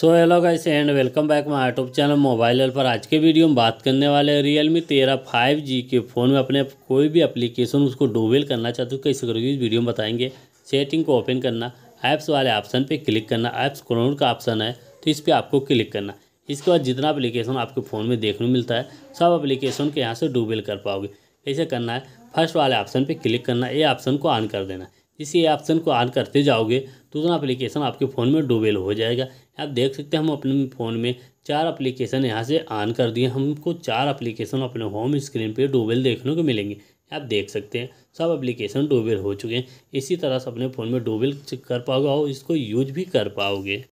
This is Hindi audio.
so hello guys and welcome back my YouTube channel mobile पर आज के वीडियो में बात करने वाले हैं रियल मी तेरह फाइव जी के फ़ोन में अपने कोई भी एप्लीकेशन उसको डोबेल करना चाहते हो कैसे करोगे इस वीडियो में बताएंगे सेटिंग को ओपन करना ऐप्स वाले ऑप्शन पे क्लिक करना ऐप्स क्रोन का ऑप्शन है तो इस पर आपको क्लिक करना इसके बाद जितना अप्लीकेशन आपके फ़ोन में देखने मिलता है सब अप्लीकेशन के यहाँ से डूबेल कर पाओगे कैसे करना है फर्स्ट वाले ऑप्शन पर क्लिक करना ये ऑप्शन को ऑन कर देना जिसे ऑप्शन को ऑन करते जाओगे तो उतना अप्लीकेशन आपके फ़ोन में डोबेल हो जाएगा आप देख सकते हैं हम अपने फ़ोन में चार अप्लीकेशन यहाँ से ऑन कर दिए हमको चार अप्लीकेशन अपने होम स्क्रीन पर डोबेल देखने को मिलेंगे आप देख सकते हैं सब एप्लीकेशन डोबेल हो चुके हैं इसी तरह से अपने फ़ोन में डोबेल कर पाओगे और इसको यूज भी कर पाओगे